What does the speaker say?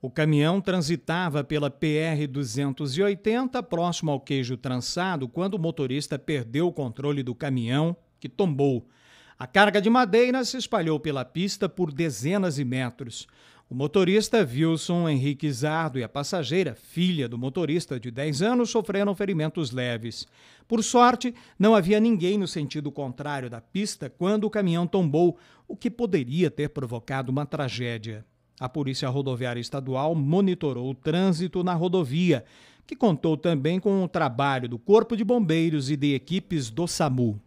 O caminhão transitava pela PR-280, próximo ao queijo trançado, quando o motorista perdeu o controle do caminhão, que tombou. A carga de madeira se espalhou pela pista por dezenas de metros. O motorista Wilson Henrique Zardo e a passageira, filha do motorista de 10 anos, sofreram ferimentos leves. Por sorte, não havia ninguém no sentido contrário da pista quando o caminhão tombou, o que poderia ter provocado uma tragédia. A Polícia Rodoviária Estadual monitorou o trânsito na rodovia, que contou também com o trabalho do Corpo de Bombeiros e de equipes do SAMU.